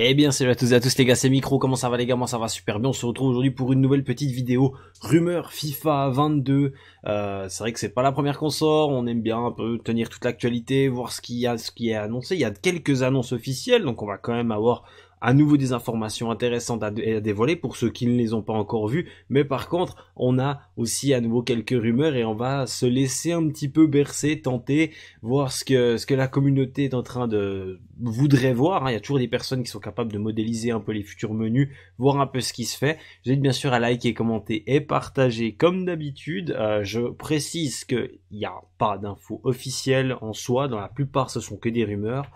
Eh bien salut à tous et à tous les gars, c'est Micro, comment ça va les gars Moi ça va super bien, on se retrouve aujourd'hui pour une nouvelle petite vidéo rumeur FIFA 22. Euh, c'est vrai que c'est pas la première qu'on sort, on aime bien un peu tenir toute l'actualité, voir ce qu'il y a, ce qui est annoncé. Il y a quelques annonces officielles, donc on va quand même avoir à nouveau des informations intéressantes à, dévoiler pour ceux qui ne les ont pas encore vues. Mais par contre, on a aussi à nouveau quelques rumeurs et on va se laisser un petit peu bercer, tenter, voir ce que, ce que la communauté est en train de voudrait voir. Hein. Il y a toujours des personnes qui sont capables de modéliser un peu les futurs menus, voir un peu ce qui se fait. Je vous invite bien sûr à liker, commenter et partager comme d'habitude. Euh, je précise qu'il n'y a pas d'infos officielles en soi. Dans la plupart, ce sont que des rumeurs.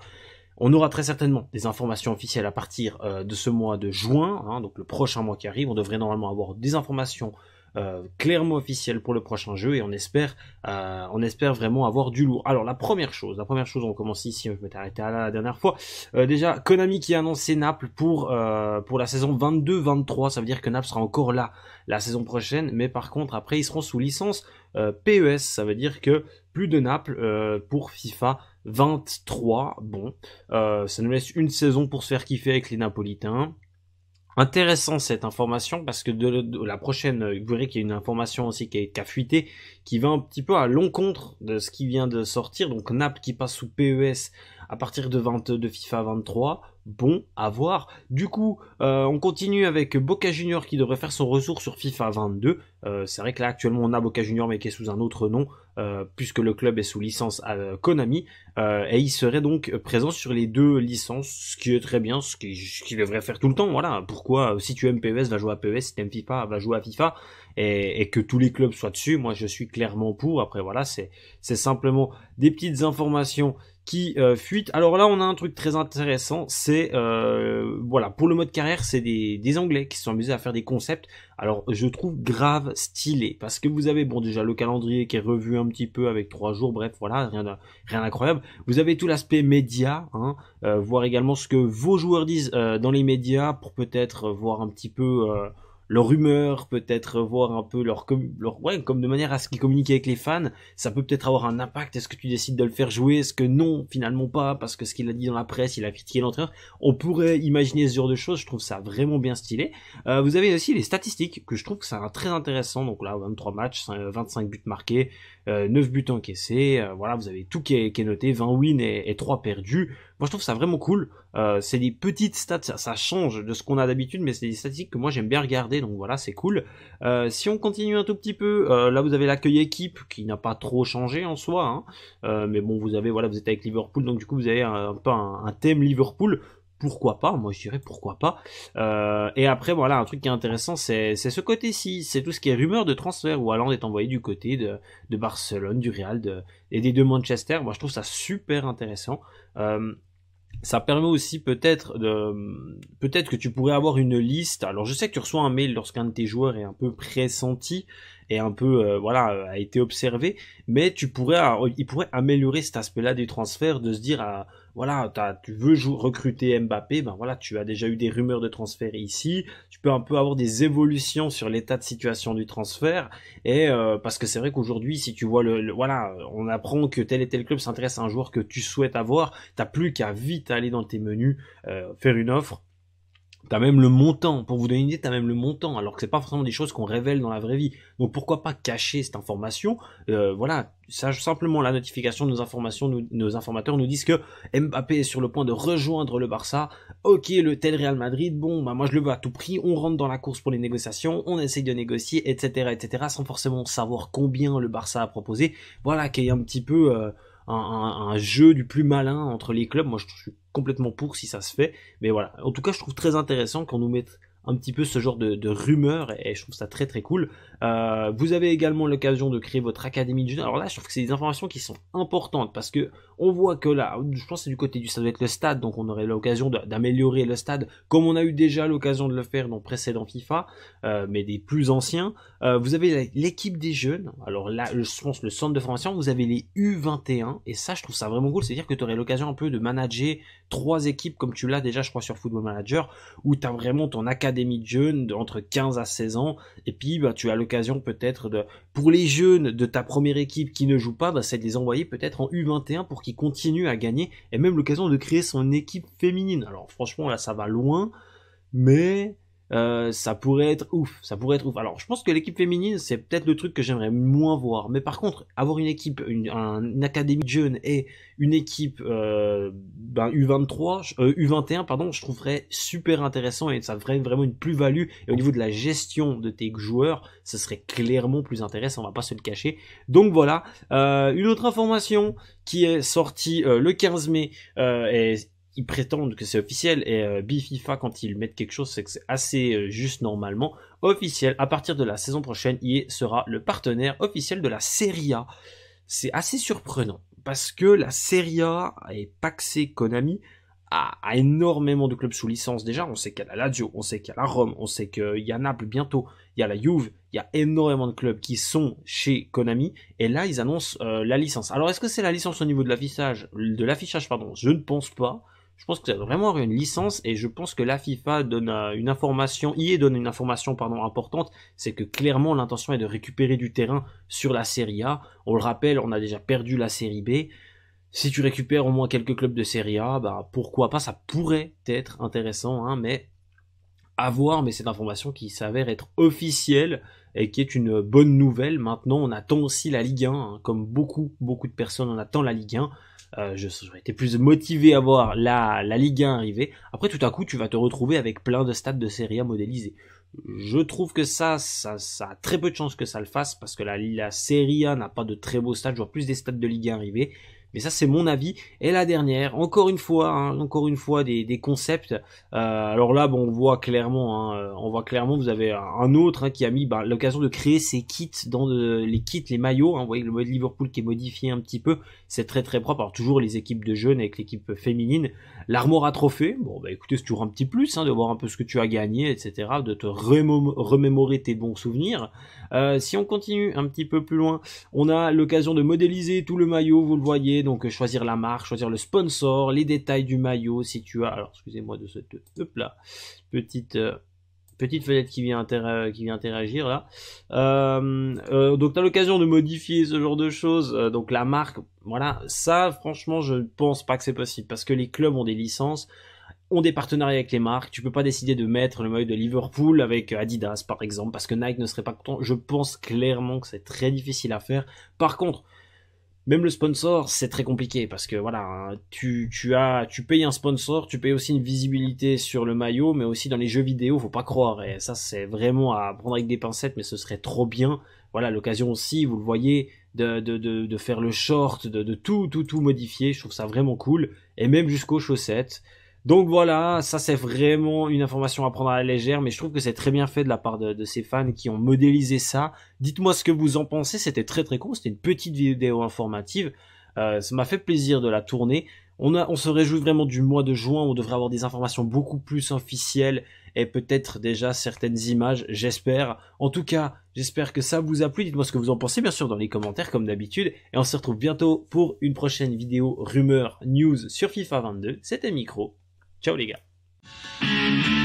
On aura très certainement des informations officielles à partir euh, de ce mois de juin, hein, donc le prochain mois qui arrive. On devrait normalement avoir des informations euh, clairement officielles pour le prochain jeu et on espère, euh, on espère vraiment avoir du lourd. Alors la première chose, la première chose, on commence ici. Je vais arrêté à la dernière fois. déjà, Konami qui a annoncé Naples pour pour la saison 22-23. Ça veut dire que Naples sera encore là la saison prochaine, mais par contre après ils seront sous licence PES. Ça veut dire que plus de Naples euh, pour FIFA 23. Bon, euh, ça nous laisse une saison pour se faire kiffer avec les Napolitains. Intéressant cette information parce que de, la prochaine, euh, vous verrez qu'il y a une information aussi qui, qui a fuité, qui va un petit peu à l'encontre de ce qui vient de sortir. Donc Naples qui passe sous PES à partir de, 20, de FIFA 23. Bon à voir. Du coup, euh, on continue avec Boca Junior qui devrait faire son retour sur FIFA 22. Euh, c'est vrai que là actuellement on a Boca Junior mais qui est sous un autre nom euh, puisque le club est sous licence Konami et il serait donc présent sur les deux licences, ce qui est très bien, ce qu'il qui devrait faire tout le temps. Voilà, pourquoi si tu aimes PES va jouer à PES, si tu aimes FIFA va jouer à FIFA et, que tous les clubs soient dessus. Moi je suis clairement pour. Après voilà, c'est simplement des petites informations qui euh, fuite. Alors là, on a un truc très intéressant, c'est euh, voilà pour le mode carrière, c'est des, des, Anglais qui se sont amusés à faire des concepts. Alors je trouve grave stylé parce que vous avez bon déjà le calendrier qui est revu un petit peu avec trois jours, bref voilà rien rien d'incroyable. Vous avez tout l'aspect média, hein, euh, voir également ce que vos joueurs disent euh, dans les médias pour peut-être voir un petit peu leur humeur, peut-être voir un peu leur, leur ouais, comme de manière à ce qu'ils communiquent avec les fans, ça peut peut-être avoir un impact. Est-ce que tu décides de le faire jouer Est-ce que non, finalement pas, parce que ce qu'il a dit dans la presse, il a critiqué l'entraîneur. On pourrait imaginer ce genre de choses. Je trouve ça vraiment bien stylé. Euh, vous avez aussi les statistiques que je trouve que c'est très intéressant. Donc là, 23 matchs, 25 euh, buts marqués, 9 euh, buts encaissés. voilà, vous avez tout qui est, noté, 20 wins et, et 3 perdus. Moi, je trouve ça vraiment cool. Euh, c'est des petites stats, ça, change de ce qu'on a d'habitude, mais c'est des statistiques que moi j'aime bien regarder, donc voilà, c'est cool. Euh, si on continue un tout petit peu, euh, là vous avez l'accueil équipe qui n'a pas trop changé en soi, hein. mais bon, vous avez, voilà, vous êtes avec Liverpool, donc du coup vous avez un, peu un, thème Liverpool pourquoi pas moi je dirais pourquoi pas et après voilà un truc qui est intéressant c'est ce côté-ci c'est tout ce qui est rumeur de transfert où Allende est envoyé du côté de, Barcelone du Real et des deux Manchester moi je trouve ça super intéressant ça permet aussi peut-être de peut-être que tu pourrais avoir une liste. Alors je sais que tu reçois un mail lorsqu'un de tes joueurs est un peu pressenti, et un peu euh, voilà euh, a été observé mais tu pourrais euh, il pourrait améliorer cet aspect-là du transfert de se dire voilà tu veux recruter Mbappé ben voilà tu as déjà eu des rumeurs de transfert ici tu peux un peu avoir des évolutions sur l'état de situation du transfert et parce que c'est vrai qu'aujourd'hui si tu vois le, voilà on apprend que tel et tel club s'intéresse à un joueur que tu souhaites avoir t'as plus qu'à vite aller dans tes menus faire une offre T'as même le montant. Pour vous donner une idée, t'as même le montant. Alors que c'est pas forcément des choses qu'on révèle dans la vraie vie. Donc pourquoi pas cacher cette information euh, Voilà, ça, simplement la notification de nos informations, nos informateurs nous disent que Mbappé est sur le point de rejoindre le Barça. Ok, le tel Real Madrid, bon, bah moi je le veux à tout prix. On rentre dans la course pour les négociations, on essaye de négocier, etc., etc., sans forcément savoir combien le Barça a proposé. Voilà, y a un petit peu euh, un, jeu du plus malin entre les clubs. Moi, je suis complètement pour si ça se fait. Mais voilà. En tout cas, je trouve très intéressant qu'on nous mette un petit peu ce genre de, rumeurs et je trouve ça très très cool. Euh, vous avez également l'occasion de créer votre académie de jeunes Alors là, je trouve que c'est des informations qui sont importantes parce que on voit que là, je pense c'est du côté du ça doit le stade, donc on aurait l'occasion d'améliorer le stade comme on a eu déjà l'occasion de le faire dans précédent FIFA, euh, mais des plus anciens. Euh, vous avez l'équipe des jeunes. Alors là, je pense le centre de formation, vous avez les U21 et ça, je trouve ça vraiment cool. C'est-à-dire que tu aurais l'occasion un peu de manager trois équipes comme tu l'as déjà, je crois, sur Football Manager où tu as vraiment ton académie de jeunes entre 15 à 16 ans. Et puis, bah, tu as l'occasion peut-être de, pour les jeunes de ta première équipe qui ne joue pas, bah, c'est de les envoyer peut-être en U21 pour qu'ils continuent à gagner et même l'occasion de créer son équipe féminine. Alors, franchement, là, ça va loin, mais euh, ça pourrait être ouf, ça pourrait être ouf. Alors je pense que l'équipe féminine, c'est peut-être le truc que j'aimerais moins voir. Mais par contre, avoir une équipe, une, un, une académie jeune et une équipe euh, ben, U23, euh, U21, pardon, je trouverais super intéressant et ça ferait vraiment une plus-value. Et au niveau de la gestion de tes joueurs, ce serait clairement plus intéressant, on va pas se le cacher. Donc voilà, une autre information qui est sortie le 15 mai et ils prétendent que c'est officiel et euh, Bififa quand ils mettent quelque chose c'est que c'est assez euh, juste normalement officiel à partir de la saison prochaine il sera le partenaire officiel de la Serie A c'est assez surprenant parce que la Serie A est paxée Konami a, énormément de clubs sous licence déjà on sait qu'il y a la Lazio on sait qu'il a la Rome on sait qu'il y a Naples bientôt il y a la Juve il y a énormément de clubs qui sont chez Konami et là ils annoncent euh, la licence alors est-ce que c'est la licence au niveau de l'affichage de l'affichage pardon je ne pense pas je pense que ça doit vraiment avoir une licence et je pense que la FIFA donne euh, une information, est, donne une information pardon importante, c'est que clairement l'intention est de récupérer du terrain sur la Serie A. On le rappelle, on a déjà perdu la Série B. Si tu récupères au moins quelques clubs de Serie A, bah pourquoi pas, ça pourrait être intéressant, hein, mais avoir mais cette information qui s'avère être officielle et qui est une bonne nouvelle. Maintenant, on attend aussi la Ligue 1, hein. comme beaucoup, beaucoup de personnes, on attend la Ligue 1. Euh, j'aurais été plus motivé à voir la, la Ligue 1 arriver. Après, tout à coup, tu vas te retrouver avec plein de stades de Serie A modélisés. Je trouve que ça, ça, ça a très peu de chances que ça le fasse parce que la, la Serie A n'a pas de très beaux stades. Je vois plus des stades de Ligue 1 arriver. Mais ça, c'est mon avis. Et la dernière, encore une fois, hein, encore une fois des, concepts. Euh, alors là, on voit clairement, hein, euh, on voit clairement, vous avez un autre hein, qui a mis bah, l'occasion de créer ses kits dans les kits, les maillots. vous voyez le mode Liverpool qui est modifié un petit peu. C'est très très propre. Alors toujours les équipes de jeunes avec l'équipe féminine. L'armoire à trophée Bon, bah écoutez, c'est toujours un petit plus de voir un peu ce que tu as gagné, etc. De te remémorer tes bons souvenirs. Euh, si on continue un petit peu plus loin, on a l'occasion de modéliser tout le maillot. Vous le voyez donc euh, choisir la marque, choisir le sponsor, les détails du maillot, si tu as, alors excusez-moi de cette petite euh, petite fenêtre qui vient, euh, qui vient interagir là. donc tu as l'occasion de modifier ce genre de choses. donc la marque, voilà, ça franchement je ne pense pas que c'est possible parce que les clubs ont des licences ont des partenariats avec les marques, tu peux pas décider de mettre le maillot de Liverpool avec Adidas par exemple, parce que Nike ne serait pas content. Je pense clairement que c'est très difficile à faire. Par contre, même le sponsor, c'est très compliqué parce que voilà, hein, tu, tu as, tu payes un sponsor, tu payes aussi une visibilité sur le maillot, mais aussi dans les jeux vidéo, faut pas croire. Et ça, c'est vraiment à prendre avec des pincettes, mais ce serait trop bien. Voilà, l'occasion aussi, vous le voyez, de, de, faire le short, de tout, tout, tout modifier. Je trouve ça vraiment cool. Et même jusqu'aux chaussettes. Donc voilà, ça c'est vraiment une information à prendre à la légère, mais je trouve que c'est très bien fait de la part de, ces fans qui ont modélisé ça. Dites-moi ce que vous en pensez, c'était très très cool, c'était une petite vidéo informative. Euh, ça m'a fait plaisir de la tourner. On, a, on se réjouit vraiment du mois de juin, on devrait avoir des informations beaucoup plus officielles et peut-être déjà certaines images, j'espère. En tout cas, j'espère que ça vous a plu. Dites-moi ce que vous en pensez, bien sûr, dans les commentaires, comme d'habitude. Et on se retrouve bientôt pour une prochaine vidéo rumeur news sur FIFA 22. C'était Micro. Tchau, Liga.